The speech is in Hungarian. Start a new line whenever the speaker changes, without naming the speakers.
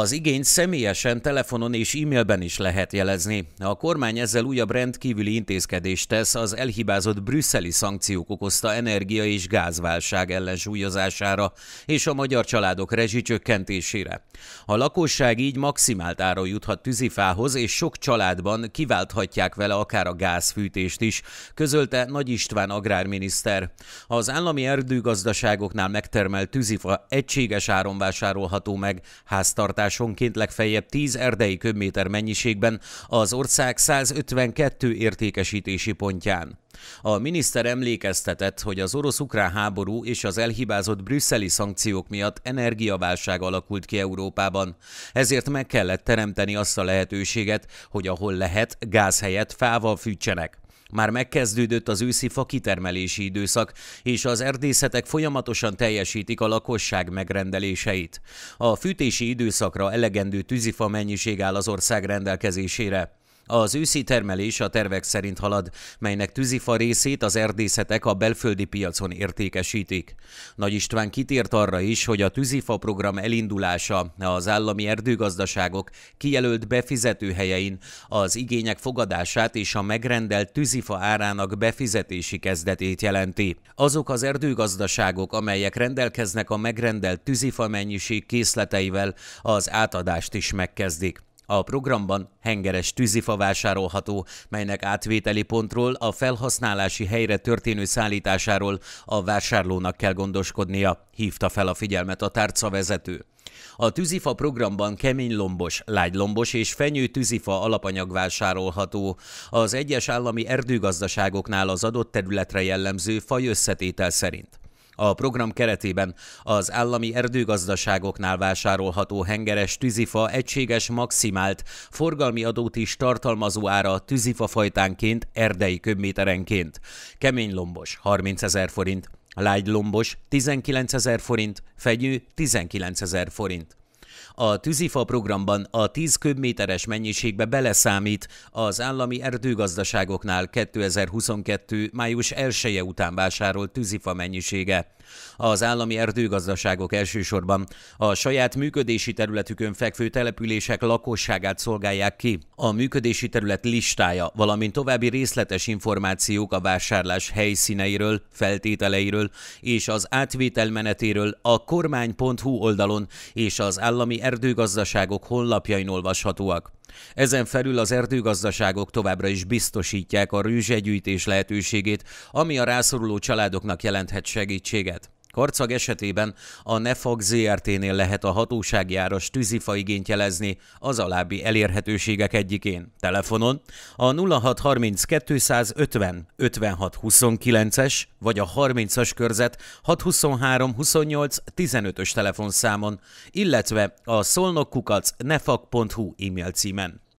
Az igényt személyesen, telefonon és e-mailben is lehet jelezni. A kormány ezzel újabb rendkívüli intézkedést tesz az elhibázott brüsszeli szankciók okozta energia- és gázválság ellensúlyozására és a magyar családok rezsicsökkentésére. A lakosság így maximált áron juthat tűzifához, és sok családban kiválthatják vele akár a gázfűtést is, közölte Nagy István agrárminiszter. Az állami erdőgazdaságoknál megtermelt tűzifa egységes áron vásárolható meg háztartásokat kilovatásonként legfeljebb 10 erdei köbméter mennyiségben az ország 152 értékesítési pontján. A miniszter emlékeztetett, hogy az orosz-ukrán háború és az elhibázott brüsszeli szankciók miatt energiaválság alakult ki Európában. Ezért meg kellett teremteni azt a lehetőséget, hogy ahol lehet, gáz helyett fával fűtsenek. Már megkezdődött az őszi fa kitermelési időszak, és az erdészetek folyamatosan teljesítik a lakosság megrendeléseit. A fűtési időszakra elegendő tűzifa mennyiség áll az ország rendelkezésére. Az őszi termelés a tervek szerint halad, melynek tűzifa részét az erdészetek a belföldi piacon értékesítik. Nagy István kitért arra is, hogy a tűzifa program elindulása az állami erdőgazdaságok kijelölt befizetőhelyein az igények fogadását és a megrendelt tűzifa árának befizetési kezdetét jelenti. Azok az erdőgazdaságok, amelyek rendelkeznek a megrendelt tűzifa mennyiség készleteivel, az átadást is megkezdik. A programban hengeres tűzifa vásárolható, melynek átvételi pontról a felhasználási helyre történő szállításáról a vásárlónak kell gondoskodnia, hívta fel a figyelmet a vezető. A tűzifa programban kemény lombos, lágy lombos és fenyő tűzifa alapanyag vásárolható. Az egyes állami erdőgazdaságoknál az adott területre jellemző faj összetétel szerint. A program keretében az állami erdőgazdaságoknál vásárolható hengeres tűzifa egységes maximált forgalmi adót is tartalmazó ára tűzifa fajtánként erdei köbméterenként. Kemény lombos 30 ezer forint, lágy lombos 19 ezer forint, fegyő 19 ezer forint. A tűzifa programban a 10 köbméteres mennyiségbe beleszámít az állami erdőgazdaságoknál 2022. május 1 -e után vásárolt tűzifa mennyisége. Az állami erdőgazdaságok elsősorban a saját működési területükön fekvő települések lakosságát szolgálják ki. A működési terület listája, valamint további részletes információk a vásárlás helyszíneiről, feltételeiről és az átvétel menetéről a kormány.hu oldalon és az állami állami erdőgazdaságok honlapjain olvashatóak. Ezen felül az erdőgazdaságok továbbra is biztosítják a rűzsegyűjtés lehetőségét, ami a rászoruló családoknak jelenthet segítséget. Karcag esetében a Nefag ZRT-nél lehet a hatósági áras tűzifaigényt jelezni az alábbi elérhetőségek egyikén. Telefonon a 0630 56 29-es vagy a 30-as körzet 623 28 15-ös telefonszámon, illetve a szolnokkukac nefag.hu e-mail címen.